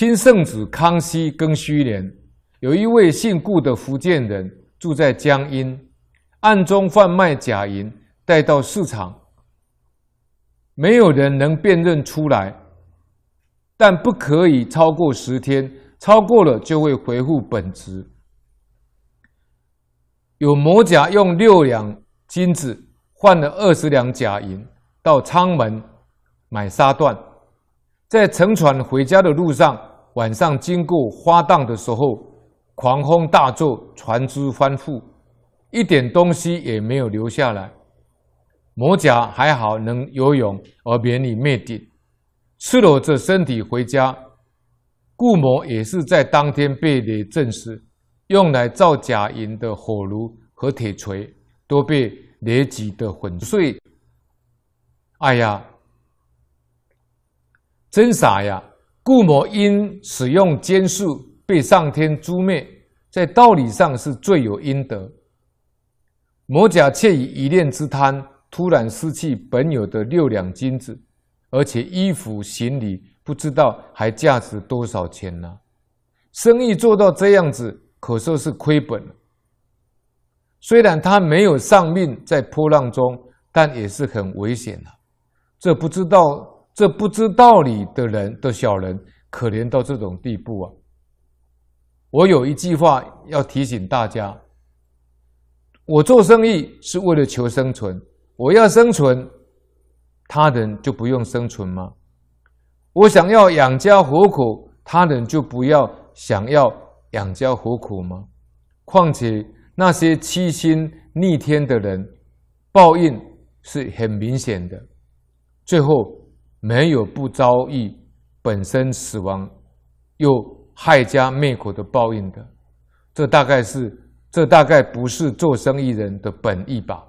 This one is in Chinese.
清圣子康熙庚戌年，有一位姓顾的福建人住在江阴，暗中贩卖假银带到市场，没有人能辨认出来，但不可以超过十天，超过了就会回复本质。有某甲用六两金子换了二十两假银，到仓门买纱缎，在乘船回家的路上。晚上经过花荡的时候，狂风大作，船只翻覆，一点东西也没有留下来。魔甲还好能游泳而免于灭顶，赤裸着身体回家。顾某也是在当天被雷震死，用来造假银的火炉和铁锤都被雷击得粉碎。哎呀，真傻呀！顾某因使用奸术被上天诛灭，在道理上是罪有应得。某甲却以一念之贪，突然失去本有的六两金子，而且衣服行李不知道还价值多少钱呢？生意做到这样子，可说是亏本了。虽然他没有丧命在波浪中，但也是很危险的。这不知道。这不知道理的人的小人，可怜到这种地步啊！我有一句话要提醒大家：我做生意是为了求生存，我要生存，他人就不用生存吗？我想要养家活口，他人就不要想要养家活口吗？况且那些欺心逆天的人，报应是很明显的，最后。没有不遭遇本身死亡，又害家灭口的报应的，这大概是这大概不是做生意人的本意吧。